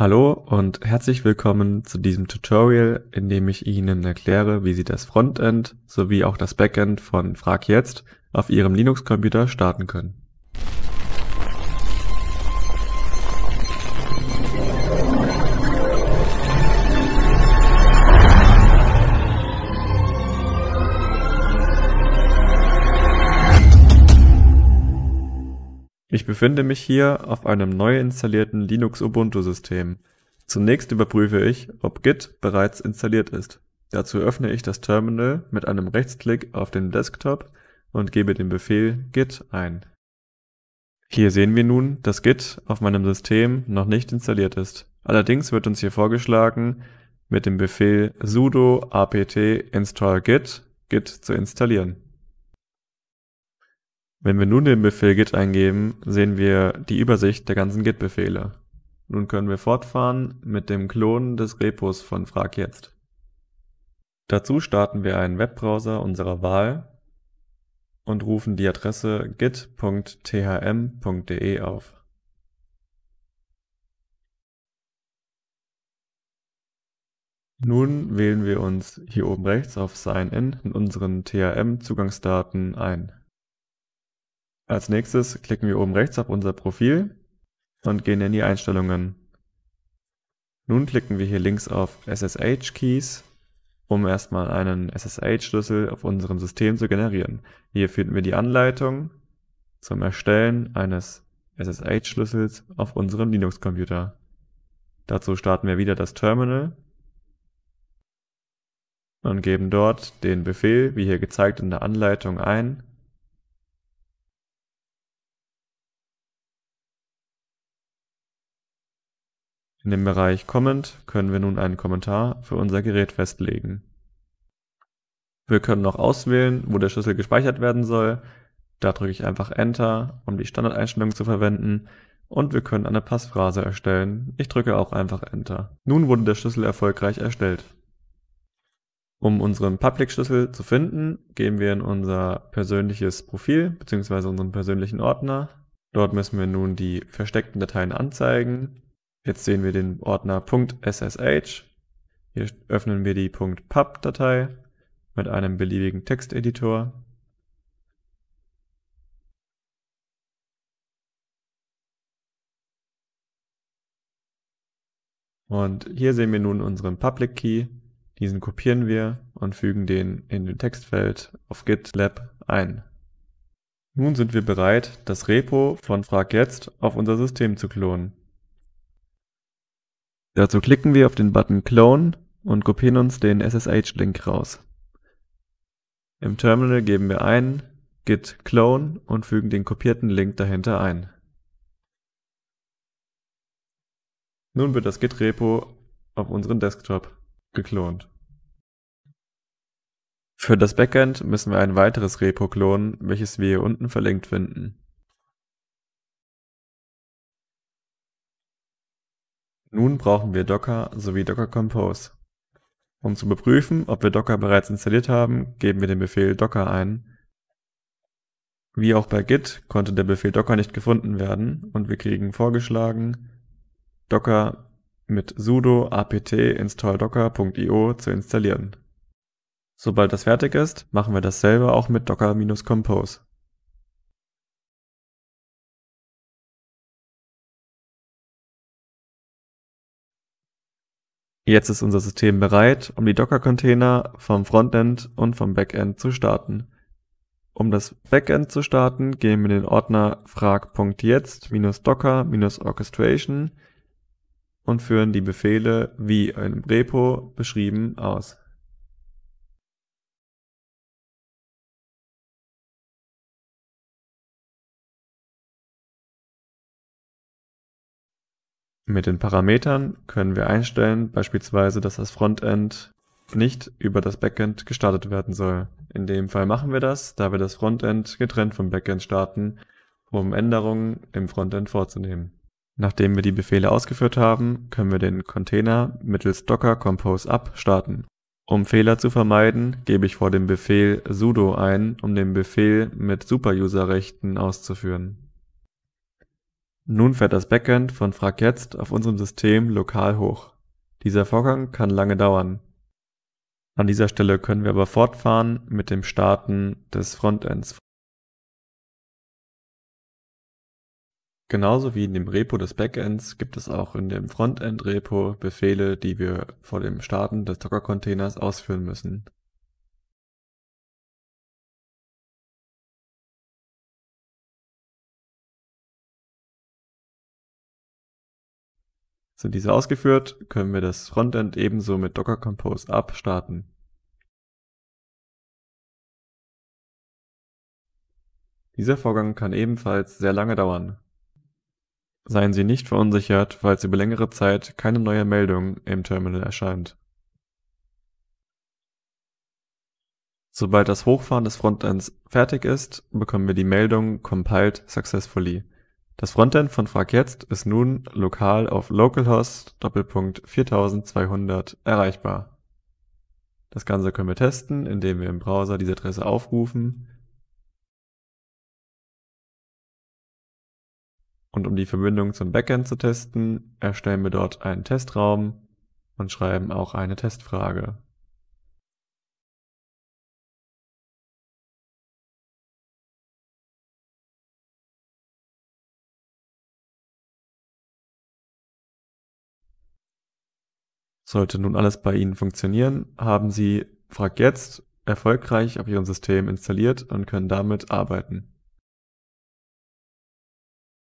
Hallo und herzlich willkommen zu diesem Tutorial, in dem ich Ihnen erkläre, wie Sie das Frontend sowie auch das Backend von Frag jetzt auf Ihrem Linux-Computer starten können. Ich befinde mich hier auf einem neu installierten Linux-Ubuntu-System. Zunächst überprüfe ich, ob Git bereits installiert ist. Dazu öffne ich das Terminal mit einem Rechtsklick auf den Desktop und gebe den Befehl git ein. Hier sehen wir nun, dass Git auf meinem System noch nicht installiert ist. Allerdings wird uns hier vorgeschlagen, mit dem Befehl sudo apt install git Git zu installieren. Wenn wir nun den Befehl git eingeben, sehen wir die Übersicht der ganzen git-Befehle. Nun können wir fortfahren mit dem Klonen des Repos von Frag jetzt. Dazu starten wir einen Webbrowser unserer Wahl und rufen die Adresse git.thm.de auf. Nun wählen wir uns hier oben rechts auf Sign In in unseren THM-Zugangsdaten ein. Als nächstes klicken wir oben rechts auf unser Profil und gehen in die Einstellungen. Nun klicken wir hier links auf SSH Keys, um erstmal einen SSH-Schlüssel auf unserem System zu generieren. Hier finden wir die Anleitung zum Erstellen eines SSH-Schlüssels auf unserem Linux-Computer. Dazu starten wir wieder das Terminal und geben dort den Befehl, wie hier gezeigt in der Anleitung, ein In dem Bereich Comment können wir nun einen Kommentar für unser Gerät festlegen. Wir können noch auswählen, wo der Schlüssel gespeichert werden soll. Da drücke ich einfach Enter, um die Standardeinstellung zu verwenden. Und wir können eine Passphrase erstellen. Ich drücke auch einfach Enter. Nun wurde der Schlüssel erfolgreich erstellt. Um unseren Public-Schlüssel zu finden, gehen wir in unser persönliches Profil bzw. unseren persönlichen Ordner. Dort müssen wir nun die versteckten Dateien anzeigen Jetzt sehen wir den Ordner .ssh. Hier öffnen wir die .pub-Datei mit einem beliebigen Texteditor. Und hier sehen wir nun unseren Public Key. Diesen kopieren wir und fügen den in den Textfeld auf GitLab ein. Nun sind wir bereit, das Repo von Frag jetzt auf unser System zu klonen. Dazu klicken wir auf den Button Clone und kopieren uns den SSH-Link raus. Im Terminal geben wir ein git clone und fügen den kopierten Link dahinter ein. Nun wird das Git-Repo auf unseren Desktop geklont. Für das Backend müssen wir ein weiteres Repo klonen, welches wir hier unten verlinkt finden. Nun brauchen wir Docker sowie Docker Compose. Um zu überprüfen, ob wir Docker bereits installiert haben, geben wir den Befehl Docker ein. Wie auch bei Git konnte der Befehl Docker nicht gefunden werden und wir kriegen vorgeschlagen, Docker mit sudo apt install docker.io zu installieren. Sobald das fertig ist, machen wir dasselbe auch mit docker-compose. Jetzt ist unser System bereit, um die Docker-Container vom Frontend und vom Backend zu starten. Um das Backend zu starten, gehen wir in den Ordner frag.jetzt-docker-orchestration und führen die Befehle wie im Repo beschrieben aus. Mit den Parametern können wir einstellen, beispielsweise, dass das Frontend nicht über das Backend gestartet werden soll. In dem Fall machen wir das, da wir das Frontend getrennt vom Backend starten, um Änderungen im Frontend vorzunehmen. Nachdem wir die Befehle ausgeführt haben, können wir den Container mittels Docker Compose Up starten. Um Fehler zu vermeiden, gebe ich vor dem Befehl sudo ein, um den Befehl mit Superuser-Rechten auszuführen. Nun fährt das Backend von Frag jetzt auf unserem System lokal hoch. Dieser Vorgang kann lange dauern. An dieser Stelle können wir aber fortfahren mit dem Starten des Frontends. Genauso wie in dem Repo des Backends gibt es auch in dem Frontend-Repo Befehle, die wir vor dem Starten des Docker-Containers ausführen müssen. Sind diese ausgeführt, können wir das Frontend ebenso mit Docker Compose Up starten. Dieser Vorgang kann ebenfalls sehr lange dauern. Seien Sie nicht verunsichert, falls über längere Zeit keine neue Meldung im Terminal erscheint. Sobald das Hochfahren des Frontends fertig ist, bekommen wir die Meldung Compiled Successfully das Frontend von Frag jetzt ist nun lokal auf localhost Doppelpunkt 4200 erreichbar. Das Ganze können wir testen, indem wir im Browser diese Adresse aufrufen Und um die Verbindung zum Backend zu testen, erstellen wir dort einen Testraum und schreiben auch eine Testfrage. Sollte nun alles bei Ihnen funktionieren, haben Sie Frag jetzt erfolgreich auf Ihrem System installiert und können damit arbeiten.